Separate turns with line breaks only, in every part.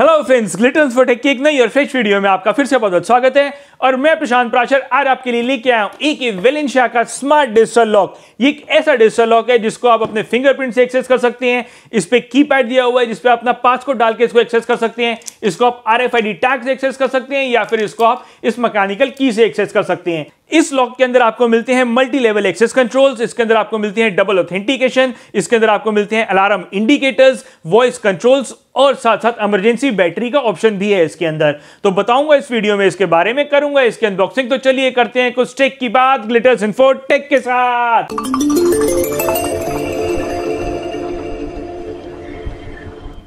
hello friends ग्लिटन्स for tech की एक नई और फ्रेश वीडियो में आपका फिर से बहुत बहुत स्वागत है और मैं प्रशांत प्राचर आज आपके लिए लेके आया हूं एक वेलेंशिया का स्मार्ट डिजिटल लॉक ये एक ऐसा डिजिटल लॉक है जिसको आप अपने फिंगरप्रिंट से एक्सेस कर सकते हैं इस पर की पैड दिया हुआ है जिसपे अपना पासकोड डाल के इसको एक्सेस कर सकते हैं इसको आप आर एफ टैग से एक्सेस कर सकते हैं या फिर इसको आप इस मकैनिकल की से एक्सेस कर सकते हैं इस लॉक के अंदर आपको मिलते हैं मल्टी लेवल एक्सेस कंट्रोल्स इसके अंदर आपको मिलते हैं डबल ऑथेंटिकेशन इसके अंदर आपको मिलते हैं अलार्म इंडिकेटर्स वॉइस कंट्रोल्स और साथ साथ इमरजेंसी बैटरी का ऑप्शन भी है इसके अंदर तो बताऊंगा इस वीडियो में इसके बारे में करूंगा इसके अनबॉक्सिंग तो चलिए करते हैं कुछ टेक की बात ग्लिटर्स इन्फो टेक के साथ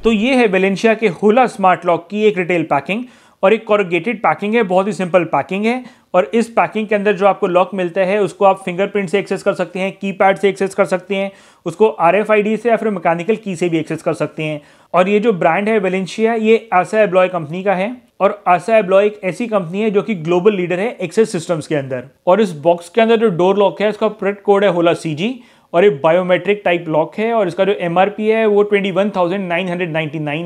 तो ये है बेलेंशिया के होला स्मार्ट लॉक की एक रिटेल पैकिंग और एक कॉरोगेटेड पैकिंग है बहुत ही सिंपल पैकिंग है और इस पैकिंग के अंदर जो आपको लॉक मिलता है उसको आप फिंगरप्रिंट से एक्सेस कर सकते हैं कीपैड से एक्सेस कर सकते हैं उसको आरएफआईडी से या फिर मैकेनिकल की से भी एक्सेस कर सकते हैं और ये जो ब्रांड है वेलेंशिया ये आशा एब्लॉय कंपनी का है और आशा एब्लॉय एक ऐसी कंपनी है जो कि ग्लोबल लीडर है एक्सेस सिस्टम्स के अंदर और इस बॉक्स के अंदर जो डोर लॉक है इसका प्रोडक्ट कोड है होला सी और ये बायोमेट्रिक टाइप लॉक है और इसका जो एम है वो ट्वेंटी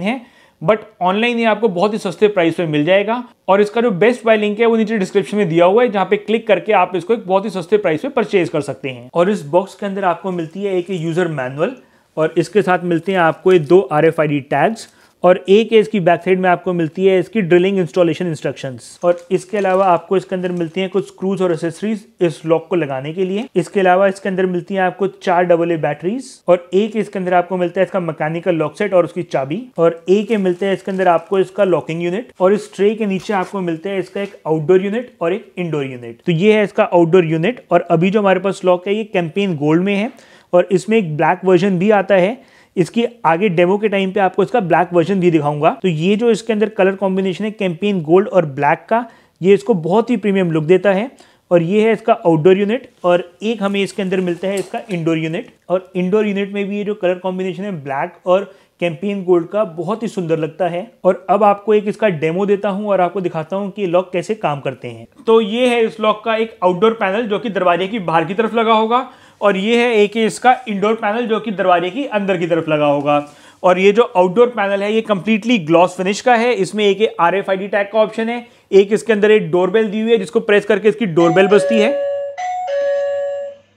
है बट ऑनलाइन ये आपको बहुत ही सस्ते प्राइस पे मिल जाएगा और इसका जो बेस्ट बाय लिंक है वो नीचे डिस्क्रिप्शन में दिया हुआ है जहाँ पे क्लिक करके आप इसको एक बहुत ही सस्ते प्राइस पे परचेज कर सकते हैं और इस बॉक्स के अंदर आपको मिलती है एक यूजर मैनुअल और इसके साथ मिलते हैं आपको ये दो R F I D tags और एक है इसकी बैक साइड में आपको मिलती है इसकी ड्रिलिंग इंस्टॉलेशन इंस्ट्रक्शंस और इसके अलावा आपको इसके अंदर मिलती हैं कुछ स्क्रूज और एसेसरीज इस लॉक को लगाने के लिए इसके अलावा इसके अंदर मिलती हैं आपको चार डबल ए बैटरीज और एक इसके अंदर आपको मिलता है इसका मैकेनिकल लॉक सेट और उसकी चाबी और एक ये मिलता है इसके अंदर आपको इसका लॉकिंग यूनिट और इस ट्रे के नीचे आपको मिलता है इसका एक आउटडोर यूनिट और एक इंडोर यूनिट तो ये है इसका आउटडोर यूनिट और अभी जो हमारे पास लॉक है ये कैंपेन गोल्ड में है और इसमें एक ब्लैक वर्जन भी आता है इसकी आगे डेमो के टाइम पे आपको इसका ब्लैक वर्जन भी दिखाऊंगा तो ये जो इसके अंदर कलर कॉम्बिनेशन है कैंपेन गोल्ड और ब्लैक का ये इसको बहुत ही प्रीमियम लुक देता है और ये है इसका आउटडोर यूनिट और एक हमें इसके अंदर मिलता है इसका इंडोर यूनिट और इंडोर यूनिट में भी ये जो कलर कॉम्बिनेशन है ब्लैक और कैंपेन गोल्ड का बहुत ही सुंदर लगता है और अब आपको एक इसका डेमो देता हूं और आपको दिखाता हूं कि लॉक कैसे काम करते हैं तो ये है इस लॉक का एक आउटडोर पैनल जो कि दरवाजे की बाहर की तरफ लगा होगा और ये है एक ही इसका इंडोर पैनल जो कि दरवाजे की अंदर की तरफ लगा होगा और ये जो आउटडोर पैनल है ये कंप्लीटली ग्लॉस फिनिश का है इसमें एक आर एफ टैग का ऑप्शन है एक इसके अंदर एक डोरबेल दी हुई है जिसको प्रेस करके इसकी डोरबेल बजती है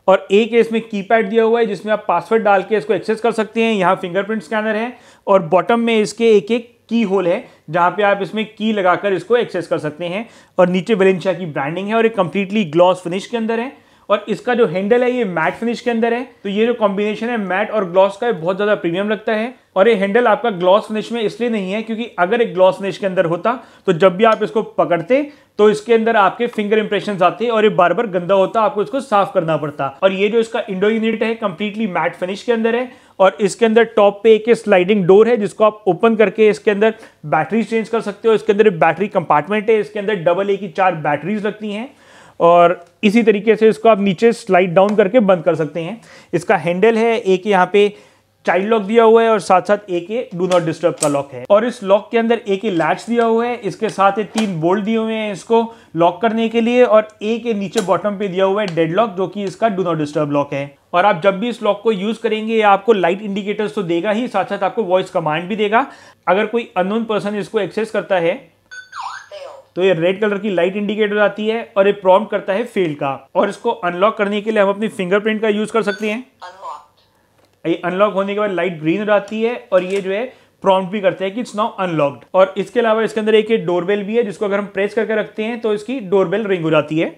और एक इसमें कीपैड दिया हुआ है जिसमें आप पासवर्ड डाल के इसको एक्सेस कर सकते हैं यहाँ फिंगरप्रिंट स्कैनर है और बॉटम में इसके एक एक की होल है जहाँ पे आप इसमें की लगाकर इसको एक्सेस कर सकते हैं और नीचे वेलेंशिया की ब्रांडिंग है और एक कम्प्लीटली ग्लॉस फिनिश के अंदर है और इसका जो हैंडल है ये मैट फिनिश के अंदर है तो ये जो कॉम्बिनेशन है मैट और ग्लॉस का बहुत ज़्यादा प्रीमियम लगता है और ये हैंडल आपका ग्लॉस फिनिश में इसलिए नहीं है क्योंकि अगर एक ग्लॉस फिनिश के अंदर होता तो जब भी आप इसको पकड़ते तो इसके अंदर आपके फिंगर इंप्रेशन आते और ये बार बार गंदा होता आपको इसको साफ करना पड़ता और ये जो इसका इंडो यूनिट है कंप्लीटली मैट फिनिश के अंदर है और इसके अंदर टॉप पे एक स्लाइडिंग डोर है जिसको आप ओपन करके इसके अंदर बैटरी चेंज कर सकते हो इसके अंदर बैटरी कंपार्टमेंट है इसके अंदर डबल ए की चार बैटरीज लगती हैं और इसी तरीके से इसको आप नीचे स्लाइड डाउन करके बंद कर सकते हैं इसका हैंडल है एक यहाँ पे चाइल्ड लॉक दिया हुआ है और साथ साथ एक ये डू नॉट डिस्टर्ब का लॉक है और इस लॉक के अंदर एक ये लैच दिया हुआ है इसके साथ ये तीन बोल्ट दिए हुए हैं इसको लॉक करने के लिए और एक ये नीचे बॉटम पे दिया हुआ है डेड लॉक जो कि इसका डू नॉट डिस्टर्ब लॉक है और आप जब भी इस लॉक को यूज़ करेंगे या आपको लाइट इंडिकेटर्स तो देगा ही साथ साथ आपको वॉइस कमांड भी देगा अगर कोई अनोन पर्सन इसको एक्सेस करता है तो ये रेड कलर की लाइट इंडिकेटर आती है और ये प्रॉम्प्ट करता है फेल का और इसको अनलॉक करने के लिए हम अपनी फिंगरप्रिंट का यूज कर सकते हैं ये अनलॉक होने के बाद लाइट ग्रीन हो है और ये जो है प्रॉम्प्ट भी करते हैं कि इट्स नाउ अनलॉक्ड और इसके अलावा इसके अंदर एक डोरबेल भी है जिसको अगर हम प्रेस करके रखते हैं तो इसकी डोरबेल रिंग हो जाती है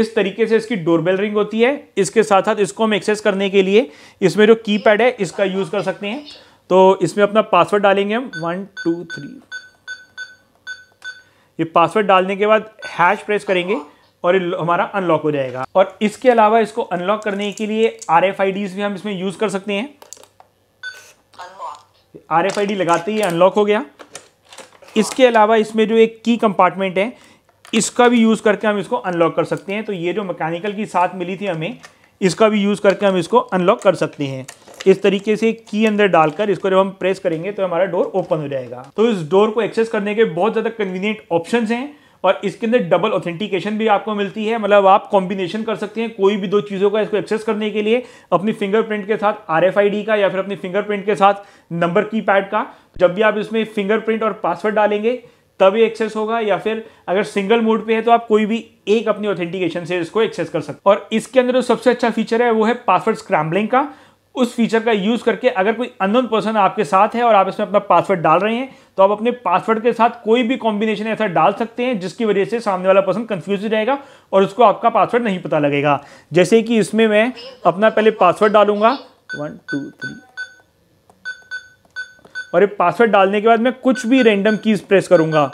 इस तरीके से इसकी डोरबेल रिंग होती है इसके साथ साथ इसको हम एक्सेस करने के लिए इसमें जो कीपैड है इसका यूज कर सकते हैं तो इसमें अपना पासवर्ड डालेंगे हम वन टू थ्री ये पासवर्ड डालने के बाद हैश प्रेस करेंगे और हमारा अनलॉक हो जाएगा और इसके अलावा इसको अनलॉक करने के लिए आर एफ भी हम इसमें यूज़ कर सकते हैं आर एफ लगाते ही अनलॉक हो गया इसके अलावा इसमें जो एक की कंपार्टमेंट है इसका भी यूज़ करके हम इसको अनलॉक कर सकते हैं तो ये जो मैकेनिकल की साथ मिली थी हमें इसका भी यूज़ करके हम इसको अनलॉक कर सकते हैं इस तरीके से की अंदर डालकर इसको जब हम प्रेस करेंगे तो हमारा डोर ओपन हो जाएगा तो इस डोर को एक्सेस करने के बहुत ज़्यादा कन्वीनियंट ऑप्शन हैं और इसके अंदर डबल ऑथेंटिकेशन भी आपको मिलती है मतलब आप कॉम्बिनेशन कर सकते हैं कोई भी दो चीज़ों का इसको एक्सेस करने के लिए अपनी फिंगरप्रिंट के साथ आरएफआईडी का या फिर अपनी फिंगरप्रिंट के साथ नंबर की पैड का जब भी आप इसमें फिंगरप्रिंट और पासवर्ड डालेंगे तब ये एक्सेस होगा या फिर अगर सिंगल मोड पे है तो आप कोई भी एक अपनी ऑथेंटिकेशन से इसको एक्सेस कर सकते और इसके अंदर जो सबसे अच्छा फीचर है वो है पासवर्ड स्क्रैम्बलिंग का उस फीचर का यूज़ करके अगर कोई अननोन पर्सन आपके साथ है और आप इसमें अपना पासवर्ड डाल रहे हैं तो आप अपने पासवर्ड के साथ कोई भी कॉम्बिनेशन ऐसा डाल सकते हैं जिसकी वजह से सामने वाला पर्सन कंफ्यूज हो जाएगा और उसको आपका पासवर्ड नहीं पता लगेगा जैसे कि इसमें मैं अपना पहले पासवर्ड डालूंगा वन टू थ्री और ये पासवर्ड डालने के बाद मैं कुछ भी रेंडम कीज़ प्रेस करूंगा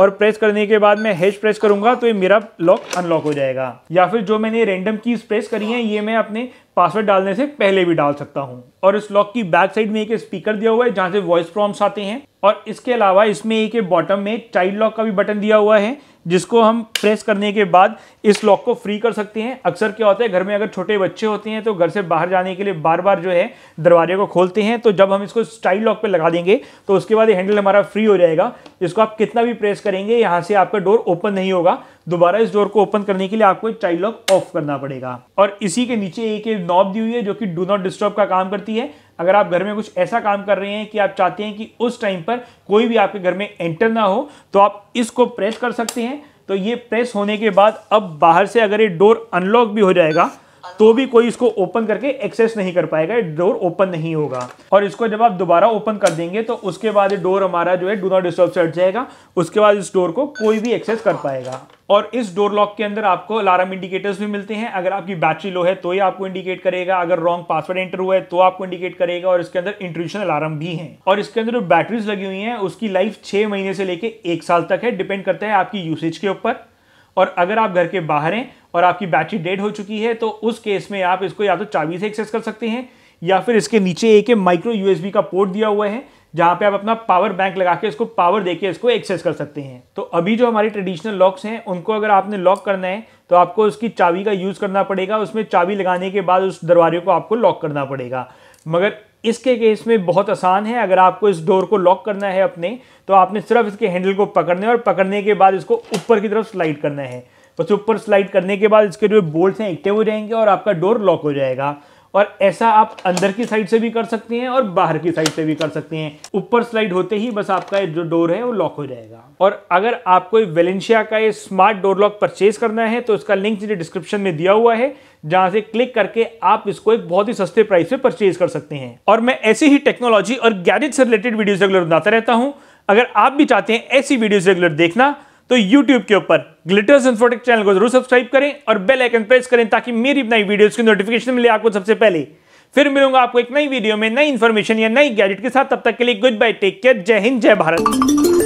और प्रेस करने के बाद मैं हैश प्रेस करूंगा तो ये मेरा लॉक अनलॉक हो जाएगा या फिर जो मैंने रेंडम कीज प्रेस करी है ये मैं अपने पासवर्ड डालने से पहले भी डाल सकता हूँ और इस लॉक की बैक साइड में एक स्पीकर दिया हुआ है जहाँ से वॉइस प्रॉम्स आते हैं और इसके अलावा इसमें एक बॉटम में चाइल्ड लॉक का भी बटन दिया हुआ है जिसको हम प्रेस करने के बाद इस लॉक को फ्री कर सकते हैं अक्सर क्या होता है घर में अगर छोटे बच्चे होते हैं तो घर से बाहर जाने के लिए बार बार जो है दरवाजे को खोलते हैं तो जब हम इसको स्टाइल लॉक पे लगा देंगे तो उसके बाद ये हैंडल हमारा फ्री हो जाएगा इसको आप कितना भी प्रेस करेंगे यहाँ से आपका डोर ओपन नहीं होगा दोबारा इस डोर को ओपन करने के लिए आपको चाइल्ड लॉक ऑफ करना पड़ेगा और इसी के नीचे एक नॉब दी हुई है जो कि डू नॉट डिस्टर्ब का काम करती है अगर आप घर में कुछ ऐसा काम कर रहे हैं कि आप चाहते हैं कि उस टाइम पर कोई भी आपके घर में एंटर ना हो तो आप इसको प्रेस कर सकते हैं तो ये प्रेस होने के बाद अब बाहर से अगर ये डोर अनलॉक भी हो जाएगा तो भी कोई इसको ओपन करके एक्सेस नहीं कर पाएगा डोर ओपन नहीं होगा और इसको जब आप दोबारा ओपन कर देंगे तो उसके बाद ये डोर हमारा जो है डू नॉट डिस्टर्ब से हट जाएगा उसके बाद इस डोर को कोई भी एक्सेस कर पाएगा और इस डोर लॉक के अंदर आपको अलार्म इंडिकेटर्स भी मिलते हैं अगर आपकी बैटरी लो है तो ये आपको इंडिकेट करेगा अगर रॉन्ग पासवर्ड एंटर हुआ है तो आपको इंडिकेट करेगा और इसके अंदर इंट्रूशन अलार्म भी है और इसके अंदर जो बैटरीज लगी हुई हैं उसकी लाइफ छः महीने से लेकर एक साल तक है डिपेंड करता है आपकी यूसेज के ऊपर और अगर आप घर के बाहर हैं और आपकी बैटरी डेड हो चुकी है तो उस केस में आप इसको या तो चाबी से एक्सेस कर सकते हैं या फिर इसके नीचे एक माइक्रो यूएसबी का पोर्ट दिया हुआ है जहाँ पे आप अपना पावर बैंक लगा के इसको पावर देके इसको एक्सेस कर सकते हैं तो अभी जो हमारे ट्रेडिशनल लॉक्स हैं उनको अगर आपने लॉक करना है तो आपको उसकी चाबी का यूज़ करना पड़ेगा उसमें चाबी लगाने के बाद उस दरवाजे को आपको लॉक करना पड़ेगा मगर इसके केस में बहुत आसान है अगर आपको इस डोर को लॉक करना है अपने तो आपने सिर्फ इसके हैंडल को पकड़ने और पकड़ने के बाद इसको ऊपर की तरफ स्लाइड करना है बस ऊपर स्लाइड करने के बाद इसके जो बोल्ट हैं एक्टिव हो जाएंगे और आपका डोर लॉक हो जाएगा और ऐसा आप अंदर की साइड से भी कर सकते हैं और बाहर की साइड से भी कर सकते हैं ऊपर स्लाइड होते ही बस आपका जो डोर है वो लॉक हो जाएगा और अगर आपको वेलेंशिया का ये स्मार्ट डोर लॉक परचेज करना है तो इसका लिंक जो डिस्क्रिप्शन में दिया हुआ है जहां से क्लिक करके आप इसको एक बहुत ही सस्ते प्राइस पे परचेज कर सकते हैं और मैं ऐसी ही टेक्नोलॉजी और गैजेट से रिलेटेड वीडियो रेगुलर बनाता रहता हूं अगर आप भी चाहते हैं ऐसी वीडियोज रेगुलर देखना तो YouTube के ऊपर ग्लिटर्स इन्फोटेक चैनल को जरूर सब्सक्राइब करें और बेल आइकन प्रेस करें ताकि मेरी नई वीडियोस की नोटिफिकेशन मिले आपको सबसे पहले फिर मिलूंगा आपको एक नई वीडियो में नई इन्फॉर्मेशन या नई गैजेट के साथ तब तक के लिए गुड बाय टेक केयर जय हिंद जय भारत